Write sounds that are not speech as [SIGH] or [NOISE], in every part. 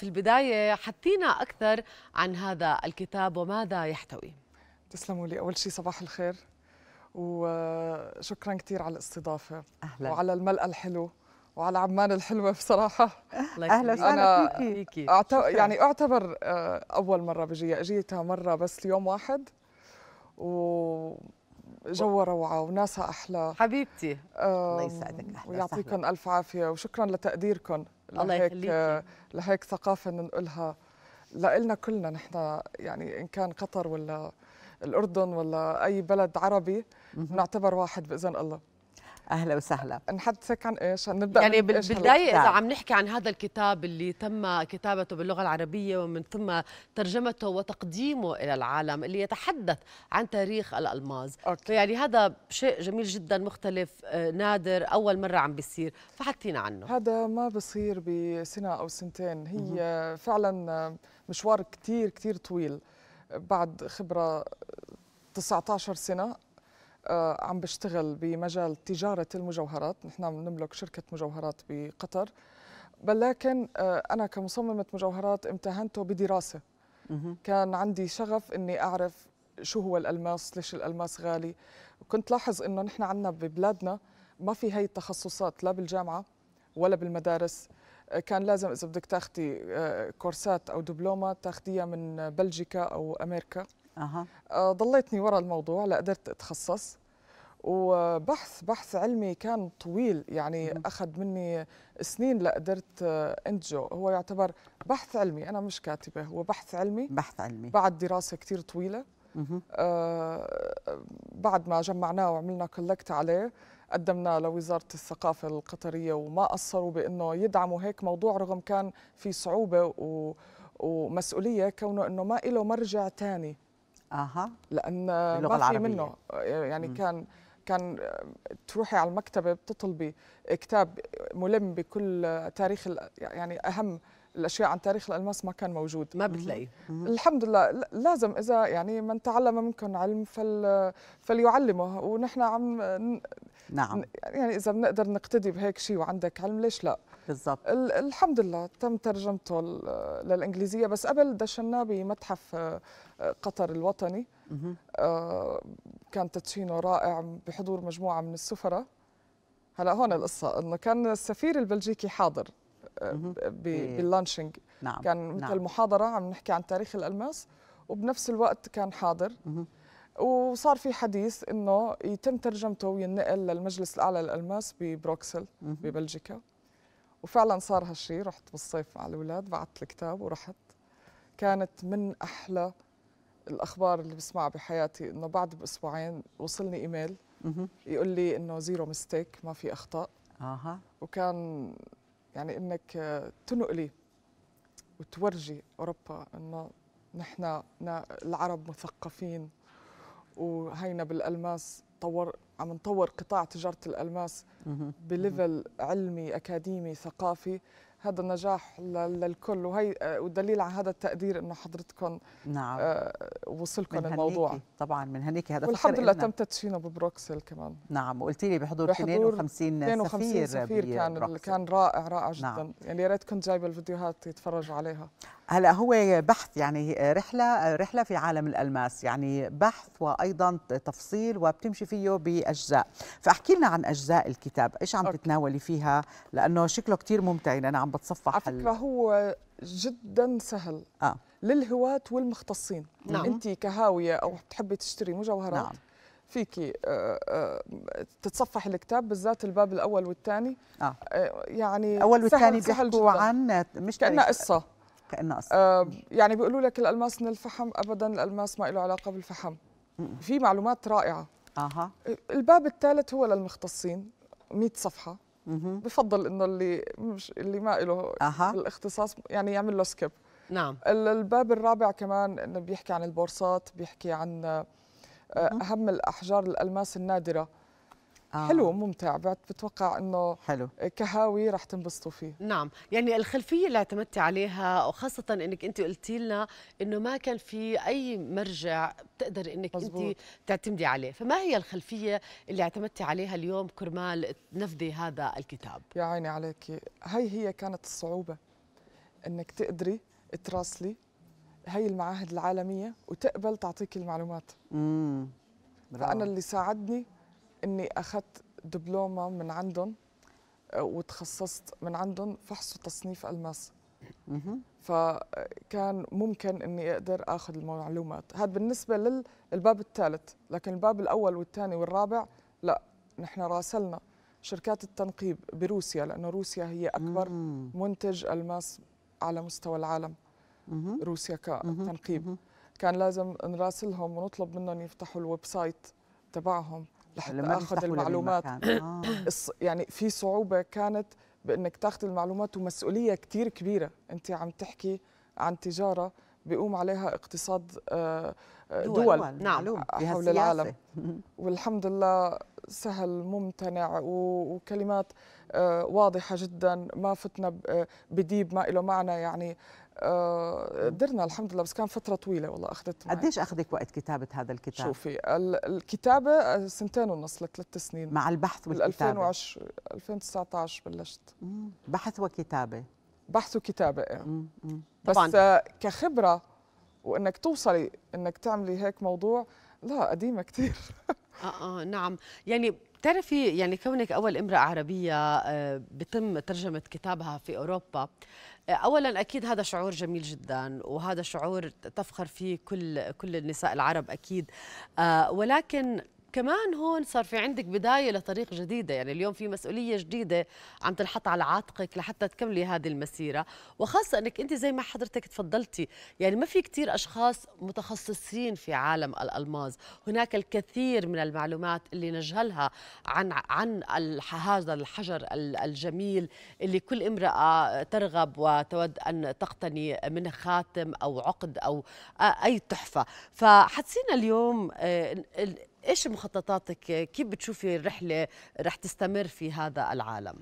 في البداية حطينا أكثر عن هذا الكتاب وماذا يحتوي تسلموا لي أول شيء صباح الخير وشكرا كثير على الاستضافة أهلا. وعلى الملأ الحلو وعلى عمان الحلوة بصراحة أهلا وسهلا فيكي يعني أعتبر آه، أول مرة بجي أجيتها مرة بس ليوم واحد و جو روعة وناسها أحلى حبيبتي آه، الله يسعدك أهلا ويعطيكم ألف عافية وشكرا لتقديركم لهيك لهيك ثقافه ننقلها لنا كلنا نحن يعني ان كان قطر ولا الاردن ولا اي بلد عربي بنعتبر واحد باذن الله اهلا وسهلا نحدثك عن ايش نبدا يعني بالبدايه اذا نعم. عم نحكي عن هذا الكتاب اللي تم كتابته باللغه العربيه ومن ثم ترجمته وتقديمه الى العالم اللي يتحدث عن تاريخ الالماز أوكي. فيعني هذا شيء جميل جدا مختلف آه، نادر اول مره عم بيصير فحكينا عنه هذا ما بصير بسنه او سنتين هي م -م. فعلا مشوار كثير كثير طويل بعد خبره 19 سنه آه، عم بشتغل بمجال تجارة المجوهرات نحن بنملك شركة مجوهرات بقطر ولكن آه، أنا كمصممة مجوهرات امتهنته بدراسة كان عندي شغف أني أعرف شو هو الألماس ليش الألماس غالي وكنت لاحظ أنه نحن عندنا ببلادنا ما في هاي التخصصات لا بالجامعة ولا بالمدارس آه، كان لازم إذا بدك تاخدي كورسات أو دبلومة تاخديها من بلجيكا أو أمريكا أه. ضليتني ورا الموضوع لا قدرت اتخصص وبحث بحث علمي كان طويل يعني اخذ مني سنين لقدرت انتجه هو يعتبر بحث علمي انا مش كاتبه هو بحث علمي بحث علمي بعد دراسه كثير طويله آه،, آه بعد ما جمعناه وعملنا كولكت عليه قدمناه لوزاره الثقافه القطريه وما قصروا بانه يدعموا هيك موضوع رغم كان في صعوبه و ومسؤوليه كونه انه ما له مرجع ثاني اها لان ما في منه يعني م. كان كان تروحي على المكتبه بتطلبي كتاب ملم بكل تاريخ يعني اهم الاشياء عن تاريخ الالماس ما كان موجود ما بتلاقي الحمد لله لازم اذا يعني من تعلم منكم علم فل فليعلمه ونحن عم نعم يعني اذا بنقدر نقتدي بهيك شيء وعندك علم ليش لا بالضبط الحمد لله تم ترجمته للانجليزيه بس قبل دشناه بمتحف آه، قطر الوطني آه، كان تدشينه رائع بحضور مجموعه من السفراء هلا هون القصه انه كان السفير البلجيكي حاضر آه، إيه. باللانشنج نعم. كان نعم. مثل نعم. محاضره عم نحكي عن تاريخ الالماس وبنفس الوقت كان حاضر مه. وصار في حديث انه يتم ترجمته وينقل للمجلس الاعلى للالماس ببروكسل مه. ببلجيكا وفعلا صار هالشيء رحت بالصيف مع الاولاد بعثت الكتاب ورحت كانت من احلى الاخبار اللي بسمعها بحياتي انه بعد باسبوعين وصلني ايميل يقول لي انه زيرو ميستيك ما في اخطاء اها وكان يعني انك آه، تنقلي وتورجي اوروبا انه نحن العرب مثقفين وهينا بالالماس طور عم نطور قطاع تجاره الالماس بليفل علمي اكاديمي ثقافي هذا نجاح للكل وهي آه، والدليل على هذا التقدير انه حضرتكم نعم آه وصلكم من الموضوع طبعا من هنيك هذا والحمد لله تم تدشينه ببروكسل كمان نعم وقلتي لي بحضور 52 52 سفير, سفير كان بروكسل. كان رائع رائع جدا نعم. يعني يا ريت كنت جايبه الفيديوهات يتفرجوا عليها هلا هو بحث يعني رحله رحله في عالم الالماس يعني بحث وايضا تفصيل وبتمشي فيه باجزاء فاحكي لنا عن اجزاء الكتاب ايش عم تتناولي فيها لانه شكله كتير ممتع انا عم بتصفح على فكره هو جدا سهل آه. للهواة والمختصين نعم. انت كهاويه او بتحبي تشتري مجوهرات نعم. فيكي آه، آه، تتصفح الكتاب بالذات الباب الاول والثاني آه. آه، يعني الاول والثاني بيحكوا عن مش كانها قصه كانها قصه آه يعني بيقولوا لك الالماس من الفحم ابدا الالماس ما له علاقه بالفحم في معلومات رائعه اها الباب الثالث هو للمختصين 100 صفحه مه. بفضل انه اللي مش اللي ما له أه. الاختصاص يعني يعمل له سكيب نعم الباب الرابع كمان انه بيحكي عن البورصات بيحكي عن آه، اهم الاحجار الالماس النادره آه. حلو ممتع بتوقع انه حلو كهاوي رح تنبسطوا فيه نعم يعني الخلفيه اللي اعتمدت عليها وخاصه انك انت قلتي لنا انه ما كان في اي مرجع بتقدر انك مزبوط. انت تعتمدي عليه فما هي الخلفيه اللي اعتمدتي عليها اليوم كرمال تنفذي هذا الكتاب يا عيني عليكي هي هي كانت الصعوبه انك تقدري تراسلي هي المعاهد العالميه وتقبل تعطيك المعلومات امم فانا اللي ساعدني اني اخذت دبلومه من عندهم آه، وتخصصت من عندهم فحص وتصنيف الماس فكان ممكن اني اقدر اخذ المعلومات هذا بالنسبه للباب الثالث لكن الباب الاول والثاني والرابع لا نحن راسلنا شركات التنقيب بروسيا لانه روسيا هي اكبر منتج الماس على مستوى العالم روسيا كتنقيب كان لازم نراسلهم ونطلب منهم يفتحوا الويب سايت تبعهم لحتى اخذ المعلومات آه. [CLEARS THROAT] يعني في صعوبه كانت بانك تاخذ المعلومات ومسؤوليه كثير كبيره انت عم تحكي عن تجاره بيقوم عليها اقتصاد آه، آه، دول, دول نعم حول العالم [LAUGHS] [LAUGHS] والحمد لله سهل ممتنع وكلمات آه، واضحة جدا ما فتنا بديب ما له معنى يعني آه الحمد لله بس كان فتره طويله والله اخذت قديش اخذك وقت كتابه هذا الكتاب شوفي الكتابه آه، سنتين ونص لثلاث سنين مع البحث والكتابه 2010 2019 بلشت مم. بحث وكتابه بحث وكتابه ايه بس طبعاً. آه، كخبره وانك توصلي انك تعملي هيك موضوع لا قديمه كثير [LAUGHS] اه اه نعم يعني بتعرفي يعني كونك أول امرأة عربية آه، بتم ترجمة كتابها في أوروبا آه، أولا أكيد هذا شعور جميل جدا وهذا شعور تفخر فيه كل كل النساء العرب أكيد آه، ولكن كمان هون صار في عندك بداية لطريق جديدة يعني اليوم في مسؤولية جديدة عم تنحط على عاتقك لحتى تكملي هذه المسيرة وخاصة أنك أنت زي ما حضرتك تفضلتي يعني ما في كثير أشخاص متخصصين في عالم الألماس هناك الكثير من المعلومات اللي نجهلها عن عن هذا الحجر الجميل اللي كل امرأة ترغب وتود أن تقتني منه خاتم أو عقد أو أي تحفة فحتسينا اليوم آه، ايش مخططاتك كيف بتشوفي الرحله رح تستمر في هذا العالم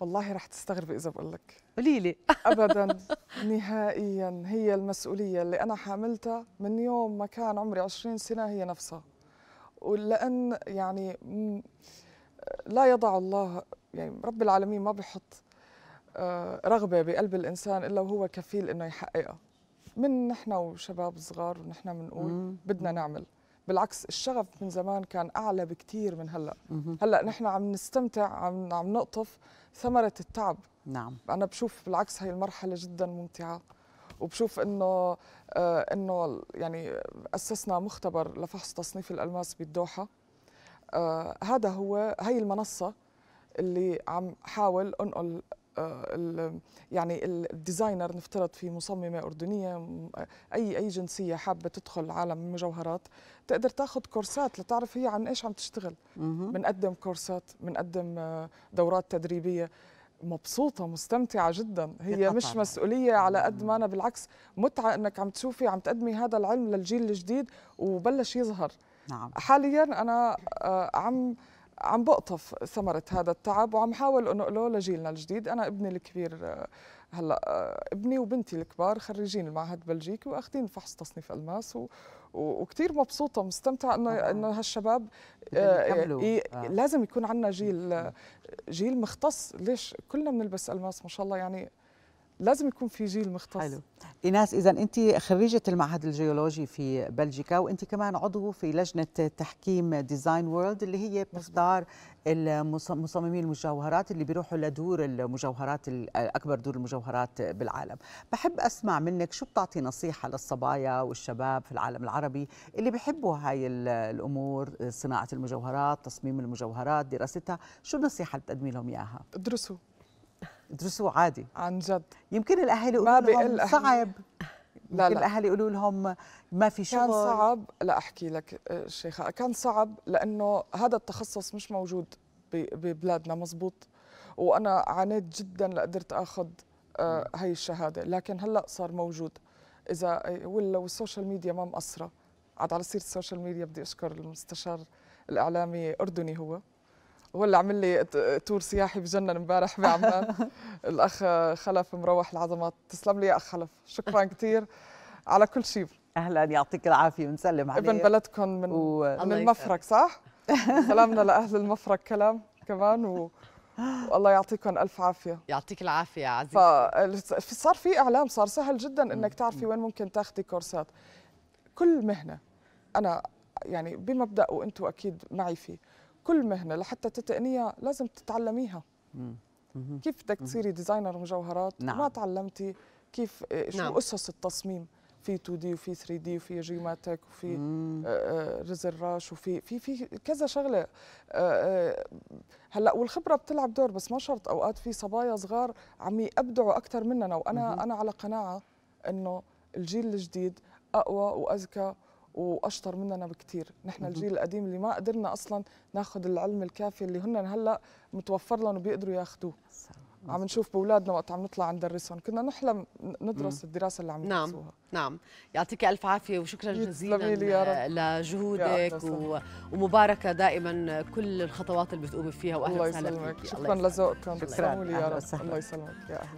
والله رح تستغربي اذا بقول لك قولي لي [LAUGHS] ابدا نهائيا هي المسؤوليه اللي انا حاملتها من يوم ما كان عمري 20 سنه هي نفسها ولان يعني لا يضع الله يعني رب العالمين ما بيحط آه، رغبه بقلب الانسان الا وهو كفيل انه يحققها من نحن وشباب صغار ونحن بنقول بدنا نعمل بالعكس الشغف من زمان كان اعلى بكثير من هلا هلا نحن عم نستمتع عم عم نقطف ثمره التعب نعم انا بشوف بالعكس هاي المرحله جدا ممتعه وبشوف انه آه انه يعني اسسنا مختبر لفحص تصنيف الالماس بالدوحه آه هذا هو هي المنصه اللي عم حاول انقل آه، يعني الديزاينر نفترض في مصممه اردنيه اي اي جنسيه حابه تدخل عالم المجوهرات تقدر تاخذ كورسات لتعرف هي عن ايش عم تشتغل بنقدم كورسات بنقدم آه، دورات تدريبيه مبسوطه مستمتعه جدا هي بالطبع. مش مسؤوليه على قد ما انا بالعكس متعه انك عم تشوفي عم تقدمي هذا العلم للجيل الجديد وبلش يظهر نعم. حاليا انا آه، عم عم بقطف ثمرة هذا التعب وعم حاول انقله لجيلنا الجديد، أنا ابني الكبير آه، هلا آه، ابني وبنتي الكبار خريجين المعهد البلجيكي واخذين فحص تصنيف الماس و... وكثير مبسوطه مستمتعه انه انه هالشباب آه،, آه لازم يكون عندنا جيل جيل مختص ليش كلنا بنلبس الماس ما شاء الله يعني لازم يكون في جيل مختص حلو ايناس اذا انت خريجه المعهد الجيولوجي في بلجيكا وانت كمان عضو في لجنه تحكيم ديزاين وورلد اللي هي بتختار مصممي المجوهرات اللي بيروحوا لدور المجوهرات اكبر دور المجوهرات بالعالم بحب اسمع منك شو بتعطي نصيحه للصبايا والشباب في العالم العربي اللي بيحبوا هاي الامور صناعه المجوهرات تصميم المجوهرات دراستها شو النصيحه اللي بتقدمي لهم اياها ادرسوا ادرسوا عادي عن جد يمكن الاهالي يقولوا لهم صعب لا لا الاهالي يقولوا لهم ما في شغل كان صعب لا احكي لك آه، شيخه كان صعب لانه هذا التخصص مش موجود ببلادنا مزبوط وانا عانيت جدا لقدرت اخذ آه، هاي الشهاده لكن هلا صار موجود اذا آه، ولا والسوشيال ميديا ما مقصره عاد على سيره السوشيال ميديا بدي اشكر المستشار الاعلامي اردني هو ولا عمل لي تور سياحي بجنن امبارح بعمان [LAUGHS] الاخ خلف مروح العظمات تسلم لي يا اخ خلف شكرا كثير على كل شيء اهلا يعطيك العافيه بنسلم عليك ابن بلدكم من و... من المفرق صح سلامنا لاهل المفرق كلام كمان و... والله يعطيكم الف عافيه يعطيك العافيه يا عزيزي فصار في اعلام صار سهل جدا انك تعرفي وين ممكن تاخذي كورسات كل مهنه انا يعني بمبدا وانتم اكيد معي فيه كل مهنه لحتى تتقنيها لازم تتعلميها كيف بدك تصيري ديزاينر مجوهرات نعم. ما تعلمتي كيف آه، شو نعم. اسس التصميم في 2 دي وفي 3 دي وفي جيماتك وفي ريزراش آه، آه، وفي في في كذا شغله هلا والخبره بتلعب دور بس ما شرط اوقات في صبايا صغار عم يبدعوا اكثر مننا وانا مم. انا على قناعه انه الجيل الجديد اقوى واذكى واشطر مننا بكثير نحن الجيل القديم اللي ما قدرنا اصلا ناخذ العلم الكافي اللي هن هلا متوفر لهم وبيقدروا ياخذوه عم نشوف باولادنا وقت عم نطلع ندرسهم كنا نحلم ندرس الدراسه اللي عم ندرسوها. نعم نعم يعطيك الف عافيه وشكرا جزيلا لجهودك و... ومباركه دائما كل الخطوات اللي بتقومي فيها واهلا وسهلا فيك شكرا لذوقكم تسلموا لي يا رب الله يسلمك يا اهلا